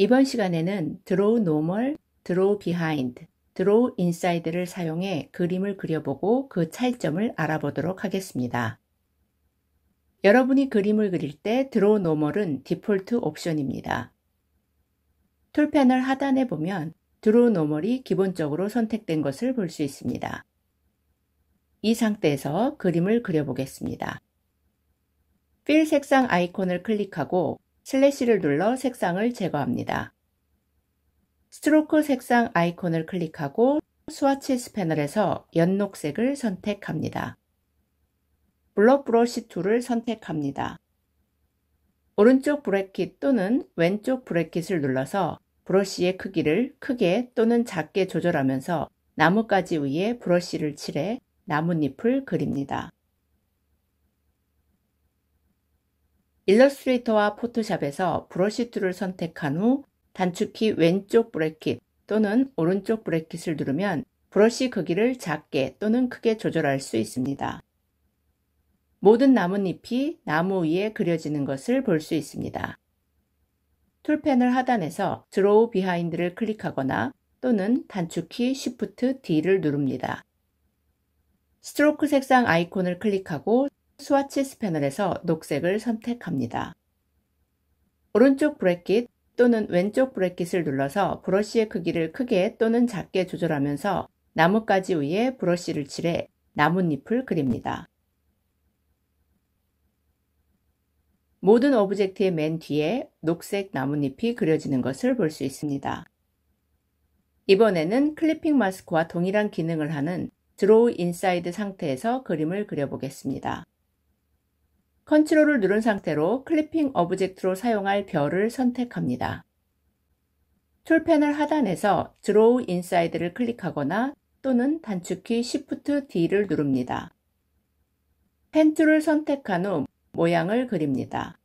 이번 시간에는 드로우 노멀, 드로우 비하인드, 드로우 인사이드를 사용해 그림을 그려보고 그 차이점을 알아보도록 하겠습니다. 여러분이 그림을 그릴 때 드로우 노멀은 디폴트 옵션입니다. 툴패널 하단에 보면 드로우 노멀이 기본적으로 선택된 것을 볼 수 있습니다. 이 상태에서 그림을 그려보겠습니다. 필 색상 아이콘을 클릭하고 슬래시를 눌러 색상을 제거합니다. 스트로크 색상 아이콘을 클릭하고 스와치스 패널에서 연녹색을 선택합니다. 블럭 브러시 툴을 선택합니다. 오른쪽 브래킷 또는 왼쪽 브래킷을 눌러서 브러쉬의 크기를 크게 또는 작게 조절하면서 나뭇가지 위에 브러쉬를 칠해 나뭇잎을 그립니다. 일러스트레이터와 포토샵에서 브러시 툴을 선택한 후 단축키 왼쪽 브래킷 또는 오른쪽 브래킷을 누르면 브러쉬 크기를 작게 또는 크게 조절할 수 있습니다. 모든 나뭇잎이 나무 위에 그려지는 것을 볼 수 있습니다. 툴펜을 하단에서 드로우 비하인드를 클릭하거나 또는 단축키 Shift D를 누릅니다. 스트로크 색상 아이콘을 클릭하고 스와치스 패널에서 녹색을 선택합니다. 오른쪽 브래킷 또는 왼쪽 브래킷을 눌러서 브러쉬의 크기를 크게 또는 작게 조절하면서 나뭇가지 위에 브러쉬를 칠해 나뭇잎을 그립니다. 모든 오브젝트의 맨 뒤에 녹색 나뭇잎이 그려지는 것을 볼 수 있습니다. 이번에는 클리핑 마스크와 동일한 기능을 하는 드로우 인사이드 상태에서 그림을 그려보겠습니다. 컨트롤을 누른 상태로 클리핑 오브젝트로 사용할 별을 선택합니다. 툴 패널 하단에서 드로우 인사이드를 클릭하거나 또는 단축키 Shift D를 누릅니다. 펜 툴을 선택한 후 모양을 그립니다.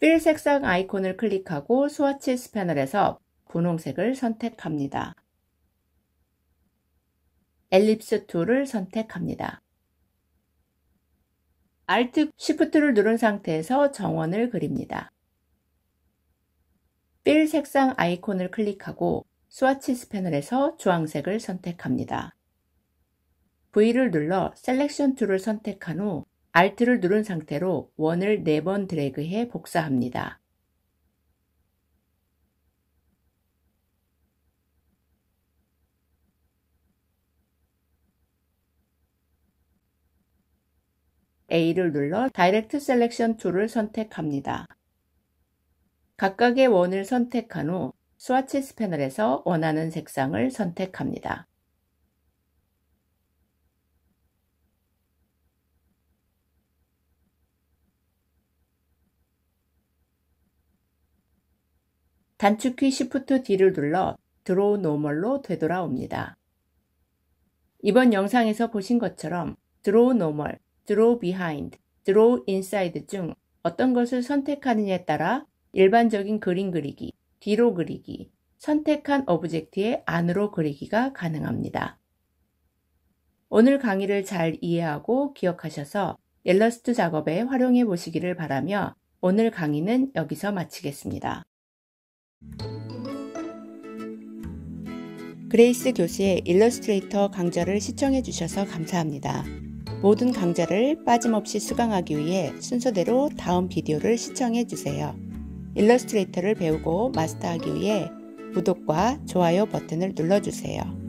필 색상 아이콘을 클릭하고 스와치 패널에서 분홍색을 선택합니다. 엘립스 툴을 선택합니다. Alt Shift를 누른 상태에서 정원을 그립니다. 필 색상 아이콘을 클릭하고 스와치스 패널에서 주황색을 선택합니다. V를 눌러 셀렉션 툴을 선택한 후 Alt를 누른 상태로 원을 4번 드래그해 복사합니다. A를 눌러 다이렉트 셀렉션 툴을 선택합니다. 각각의 원을 선택한 후 스와치스 패널에서 원하는 색상을 선택합니다. 단축키 Shift D를 눌러 드로우 노멀로 되돌아옵니다. 이번 영상에서 보신 것처럼 드로우 노멀, draw behind, draw inside 중 어떤 것을 선택하느냐에 따라 일반적인 그림 그리기, 뒤로 그리기, 선택한 오브젝트의 안으로 그리기가 가능합니다. 오늘 강의를 잘 이해하고 기억하셔서 일러스트 작업에 활용해 보시기를 바라며 오늘 강의는 여기서 마치겠습니다. 그레이스 교수의 일러스트레이터 강좌를 시청해 주셔서 감사합니다. 모든 강좌를 빠짐없이 수강하기 위해 순서대로 다음 비디오를 시청해 주세요. 일러스트레이터를 배우고 마스터하기 위해 구독과 좋아요 버튼을 눌러주세요.